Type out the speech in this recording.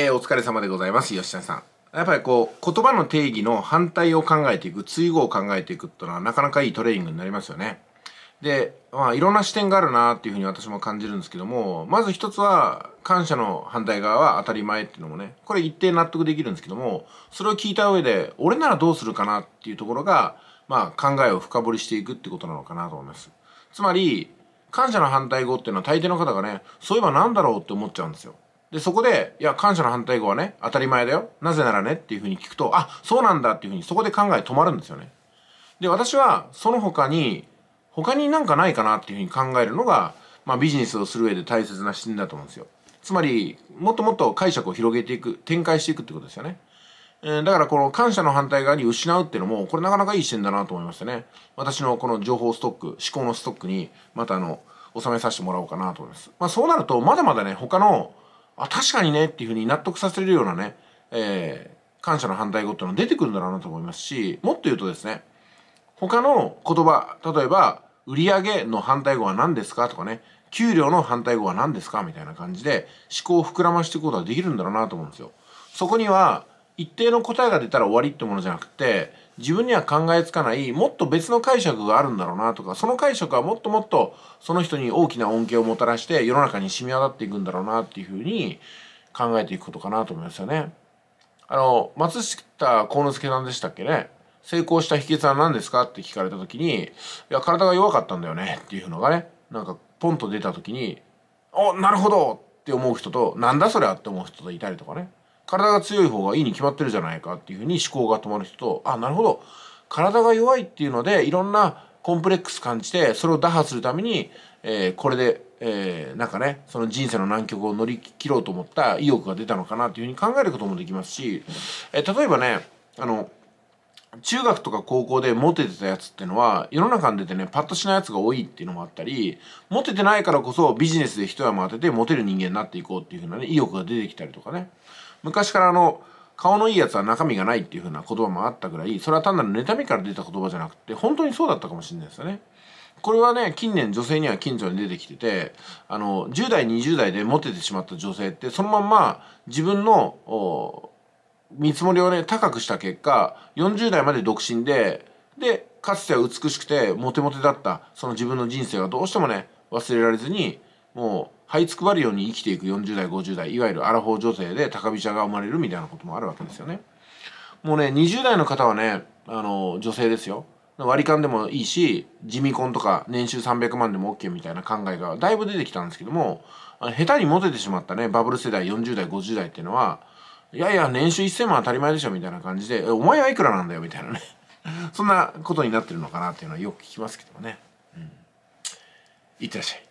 えー、お疲れ様でございます。吉田さん。やっぱりこう、言葉の定義の反対を考えていく、追語を考えていくっていうのは、なかなかいいトレーニングになりますよね。で、まあ、いろんな視点があるなっていうふうに私も感じるんですけども、まず一つは、感謝の反対側は当たり前っていうのもね、これ一定納得できるんですけども、それを聞いた上で、俺ならどうするかなっていうところが、まあ、考えを深掘りしていくってことなのかなと思います。つまり、感謝の反対語っていうのは大抵の方がね、そういえば何だろうって思っちゃうんですよ。で、そこで、いや、感謝の反対語はね、当たり前だよ。なぜならねっていうふうに聞くと、あ、そうなんだっていうふうにそこで考え止まるんですよね。で、私はその他に、他になんかないかなっていうふうに考えるのが、まあビジネスをする上で大切な視点だと思うんですよ。つまり、もっともっと解釈を広げていく、展開していくってことですよね。えー、だからこの感謝の反対側に失うっていうのも、これなかなかいい視点だなと思いましたね。私のこの情報ストック、思考のストックに、またあの、収めさせてもらおうかなと思います。まあそうなると、まだまだね、他のあ、確かにねっていうふうに納得させるようなね、えー、感謝の反対語っていうのは出てくるんだろうなと思いますし、もっと言うとですね、他の言葉、例えば、売上の反対語は何ですかとかね、給料の反対語は何ですかみたいな感じで思考を膨らましていくことができるんだろうなと思うんですよ。そこには、一定の答えが出たら終わりってものじゃなくて自分には考えつかないもっと別の解釈があるんだろうなとかその解釈はもっともっとその人に大きな恩恵をもたらして世の中に染み渡っていくんだろうなっていうふうに考えていくことかなと思いますよね。あの松下幸之助さんでしたっけね成功した秘訣は何ですかって聞かれた時にいや体が弱かったんだよねっていうのがねなんかポンと出た時に「おなるほど!」って思う人と「なんだそれは!」って思う人といたりとかね。体が強い方がいいに決まってるじゃないかっていうふうに思考が止まる人とあなるほど体が弱いっていうのでいろんなコンプレックス感じてそれを打破するために、えー、これで、えー、なんかねその人生の難局を乗り切ろうと思った意欲が出たのかなっていうふうに考えることもできますし、えー、例えばねあの中学とか高校でモテてたやつってのは世の中に出てねパッとしないやつが多いっていうのもあったりモテてないからこそビジネスで一山当ててモテる人間になっていこうっていうふうなね意欲が出てきたりとかね昔からあの顔のいいやつは中身がないっていうふうな言葉もあったぐらいそれは単なる妬みから出た言葉じゃなくて本当にそうだったかもしれないですよね。これはね近年女性には近所に出てきててあの10代20代でモテてしまった女性ってそのまんま自分の見積もりをね高くした結果40代まで独身ででかつては美しくてモテモテだったその自分の人生がどうしてもね忘れられずにもう這いつくばるように生きていく40代50代いわゆるアラフォー女性で高飛車が生まれるみたいなこともあるわけですよね。もうね20代の方はねあの女性ですよ割り勘でもいいし地味婚とか年収300万でも OK みたいな考えがだいぶ出てきたんですけども下手にモテてしまったねバブル世代40代50代っていうのはいやいや年収1000万当たり前でしょみたいな感じでお前はいくらなんだよみたいなね そんなことになってるのかなっていうのはよく聞きますけどもね、うん、いってらっしゃい。